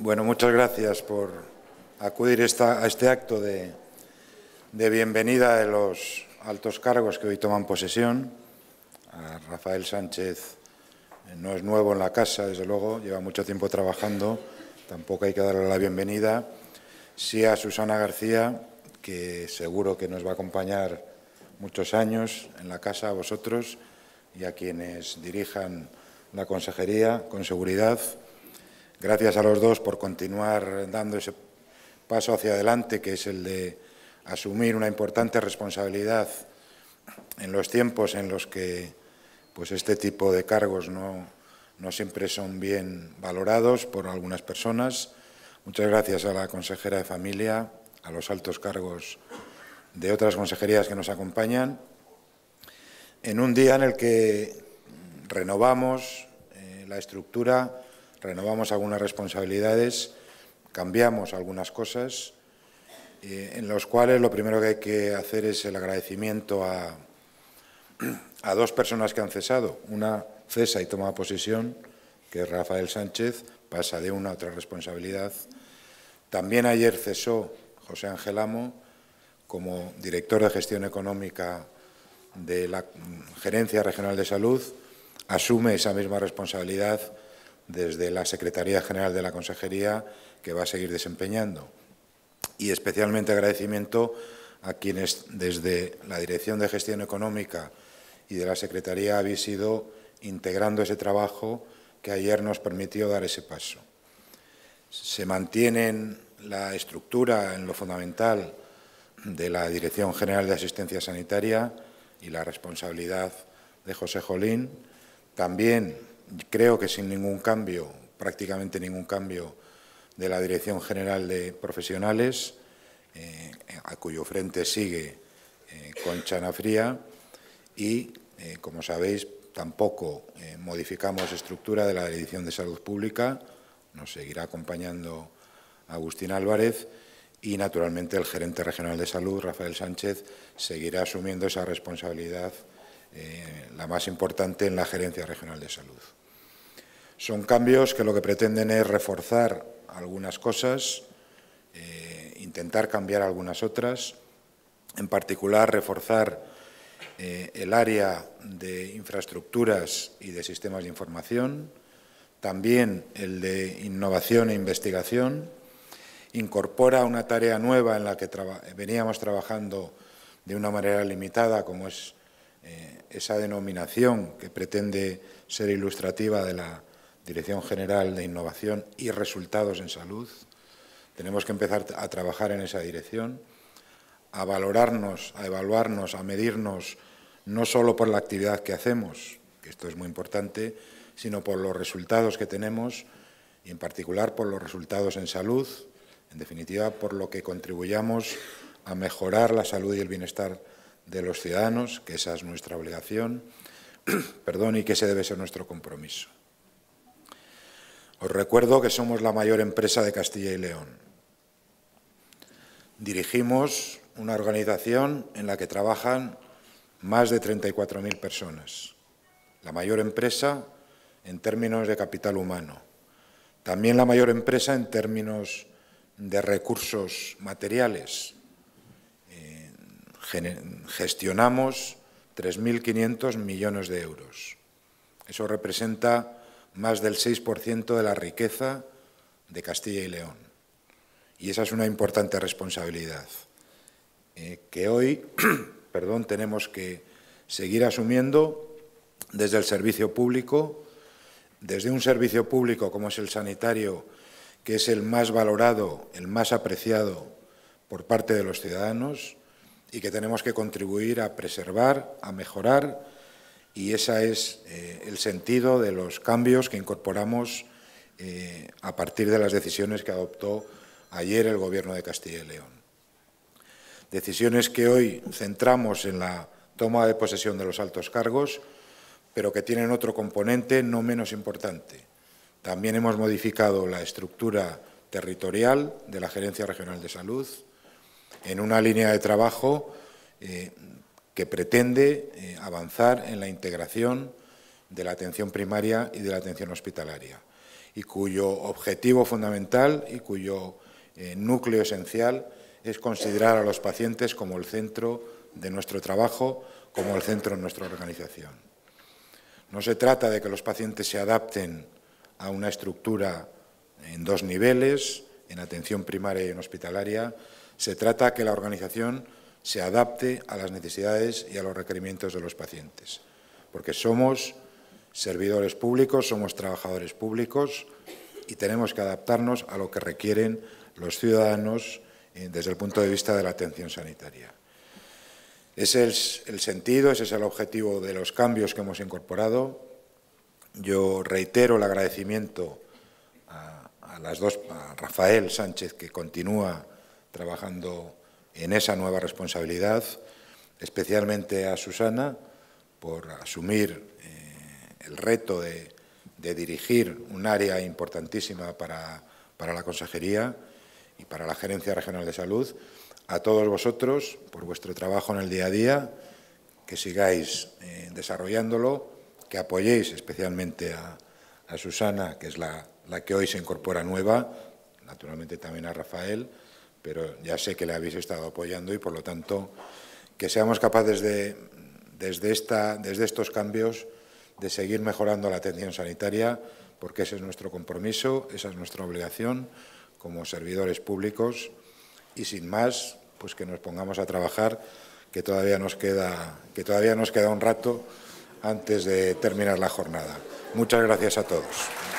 Bueno, muchas gracias por acudir a este acto de, de, bienvenida de los altos cargos que hoy toman posesión. A Rafael Sánchez eh, no es nuevo en la casa, desde luego, lleva mucho tiempo trabajando, tampoco hay que darle la bienvenida. Sí a Susana García, que seguro que nos va a acompañar muchos años en la casa, a vosotros y a quienes dirijan la consejería con seguridad. Gracias a los dos por continuar dando ese paso hacia adelante, que es el de asumir una importante responsabilidad en los tiempos en los que pues este tipo de cargos no, siempre son bien valorados por algunas personas. Muchas gracias a la consejera de familia, a los altos cargos de otras consejerías que nos acompañan. En un día en el que renovamos eh, la estructura renovamos algunas responsabilidades, cambiamos algunas cosas, eh, en los cuales lo primero que hay que hacer es el agradecimiento a, dos personas que han cesado. Una cesa y toma posición, que es Rafael Sánchez, pasa de una a otra responsabilidad. También ayer cesó José Ángel Amo como director de gestión económica de la Gerencia Regional de Salud, asume esa misma responsabilidad desde la Secretaría General de la Consejería que va a seguir desempeñando. Y especialmente agradecimiento a quienes desde la Dirección de Gestión Económica y de la Secretaría habéis ido integrando ese trabajo que ayer nos permitió dar ese paso. Se mantiene la estructura en lo fundamental de la Dirección General de Asistencia Sanitaria y la responsabilidad de José Jolín. También creo que sin ningún cambio, prácticamente ningún cambio de la Dirección General de Profesionales, eh, a cuyo frente sigue eh, Conchana Fría, y, eh, como sabéis, tampoco eh, modificamos estructura de la Dirección de Salud Pública, nos seguirá acompañando Agustín Álvarez, y, naturalmente, el gerente regional de salud, Rafael Sánchez, seguirá asumiendo esa responsabilidad eh, la más importante en la Gerencia Regional de Salud. Son cambios que lo que pretenden es reforzar algunas cosas, eh, intentar cambiar algunas otras, en particular reforzar eh, el área de infraestructuras y de sistemas de información, también el de innovación e investigación, incorpora una tarea nueva en la que veníamos trabajando de una manera limitada, como es eh, esa denominación que pretende ser ilustrativa de la Dirección General de Innovación y Resultados en Salud. Tenemos que empezar a trabajar en esa dirección, a valorarnos, a evaluarnos, a medirnos, no solo por la actividad que hacemos, que esto es muy importante, sino por los resultados que tenemos y en particular por los resultados en salud, en definitiva por lo que contribuyamos a mejorar la salud y el bienestar de los ciudadanos, que esa es nuestra obligación, perdón, y que ese debe ser nuestro compromiso. Os recuerdo que somos la mayor empresa de Castilla y León. Dirigimos una organización en la que trabajan más de 34.000 personas, la mayor empresa en términos de capital humano, también la mayor empresa en términos de recursos materiales, gestionamos 3.500 millones de euros. Eso representa más del 6% de la riqueza de Castilla y León. Y esa es una importante responsabilidad eh, que hoy perdón, tenemos que seguir asumiendo desde el servicio público, desde un servicio público como es el sanitario, que es el más valorado, el más apreciado por parte de los ciudadanos, y que tenemos que contribuir a preservar, a mejorar, y ese es eh, el sentido de los cambios que incorporamos eh, a partir de las decisiones que adoptó ayer el Gobierno de Castilla y León. Decisiones que hoy centramos en la toma de posesión de los altos cargos, pero que tienen otro componente no menos importante. También hemos modificado la estructura territorial de la Gerencia Regional de Salud, en una línea de trabajo eh, que pretende eh, avanzar en la integración de la atención primaria y de la atención hospitalaria, y cuyo objetivo fundamental y cuyo eh, núcleo esencial es considerar a los pacientes como el centro de nuestro trabajo, como el centro de nuestra organización. No se trata de que los pacientes se adapten a una estructura en dos niveles, en atención primaria y en hospitalaria, se trata que la organización se adapte a las necesidades y a los requerimientos de los pacientes, porque somos servidores públicos, somos trabajadores públicos y tenemos que adaptarnos a lo que requieren los ciudadanos eh, desde el punto de vista de la atención sanitaria. Ese es el sentido, ese es el objetivo de los cambios que hemos incorporado. Yo reitero el agradecimiento a, las dos, a Rafael Sánchez, que continúa trabajando en esa nueva responsabilidad, especialmente a Susana por asumir eh, el reto de, dirigir un área importantísima para, la Consejería y para la Gerencia Regional de Salud, a todos vosotros por vuestro trabajo en el día a día, que sigáis eh, desarrollándolo, que apoyéis especialmente a, Susana, que es la que hoy se incorpora nueva, naturalmente también a Rafael, pero ya sé que le habéis estado apoyando y por lo tanto que seamos capaces de, desde, estos cambios de seguir mejorando la atención sanitaria, porque ese es nuestro compromiso, esa es nuestra obligación como servidores públicos y sin más, pues que nos pongamos a trabajar, que todavía queda, que todavía nos queda un rato antes de terminar la jornada. Muchas gracias a todos.